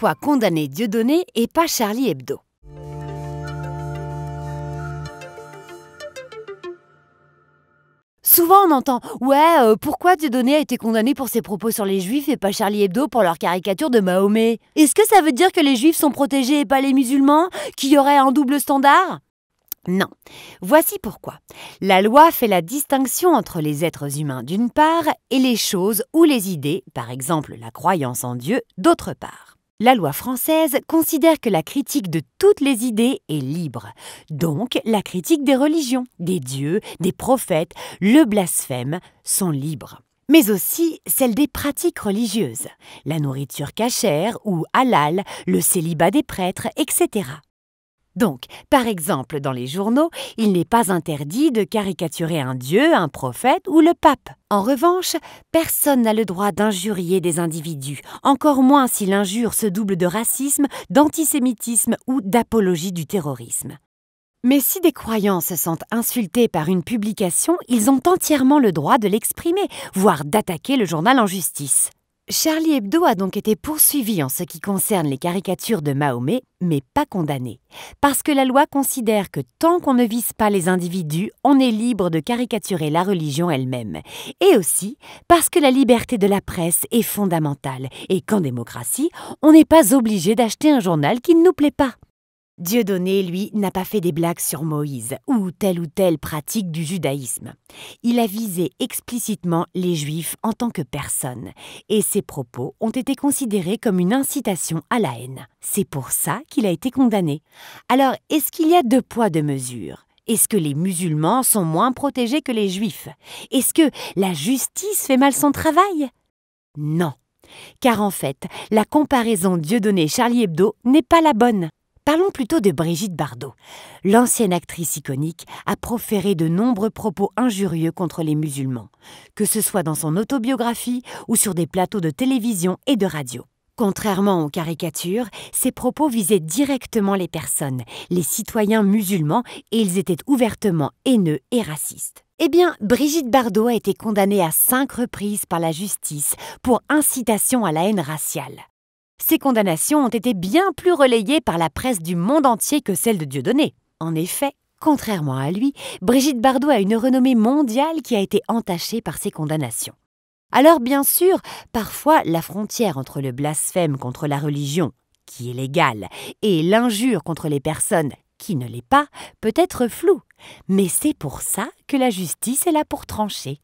pourquoi condamner Dieudonné et pas Charlie Hebdo. Souvent on entend Ouais, euh, pourquoi Dieudonné a été condamné pour ses propos sur les juifs et pas Charlie Hebdo pour leur caricature de Mahomet Est-ce que ça veut dire que les juifs sont protégés et pas les musulmans Qu'il y aurait un double standard non. Voici pourquoi. La loi fait la distinction entre les êtres humains d'une part et les choses ou les idées, par exemple la croyance en Dieu, d'autre part. La loi française considère que la critique de toutes les idées est libre, donc la critique des religions, des dieux, des prophètes, le blasphème sont libres. Mais aussi celle des pratiques religieuses, la nourriture cachère ou halal, le célibat des prêtres, etc. Donc, par exemple, dans les journaux, il n'est pas interdit de caricaturer un dieu, un prophète ou le pape. En revanche, personne n'a le droit d'injurier des individus, encore moins si l'injure se double de racisme, d'antisémitisme ou d'apologie du terrorisme. Mais si des croyants se sentent insultés par une publication, ils ont entièrement le droit de l'exprimer, voire d'attaquer le journal en justice. Charlie Hebdo a donc été poursuivi en ce qui concerne les caricatures de Mahomet, mais pas condamné, parce que la loi considère que tant qu'on ne vise pas les individus, on est libre de caricaturer la religion elle-même, et aussi parce que la liberté de la presse est fondamentale, et qu'en démocratie, on n'est pas obligé d'acheter un journal qui ne nous plaît pas. Dieudonné, lui, n'a pas fait des blagues sur Moïse ou telle ou telle pratique du judaïsme. Il a visé explicitement les Juifs en tant que personnes, et ses propos ont été considérés comme une incitation à la haine. C'est pour ça qu'il a été condamné. Alors, est-ce qu'il y a deux poids, deux mesures est-ce que les musulmans sont moins protégés que les juifs Est-ce que la justice fait mal son travail Non. Car en fait, la comparaison Dieudonné-Charlie Hebdo n'est pas la bonne. Parlons plutôt de Brigitte Bardot. L'ancienne actrice iconique a proféré de nombreux propos injurieux contre les musulmans, que ce soit dans son autobiographie ou sur des plateaux de télévision et de radio. Contrairement aux caricatures, ces propos visaient directement les personnes, les citoyens musulmans, et ils étaient ouvertement haineux et racistes. Eh bien, Brigitte Bardot a été condamnée à cinq reprises par la justice pour incitation à la haine raciale ces condamnations ont été bien plus relayées par la presse du monde entier que celle de Dieudonné. En effet, contrairement à lui, Brigitte Bardot a une renommée mondiale qui a été entachée par ces condamnations. Alors bien sûr, parfois la frontière entre le blasphème contre la religion, qui est légale, et l'injure contre les personnes, qui ne l'est pas, peut être floue. Mais c'est pour ça que la justice est là pour trancher.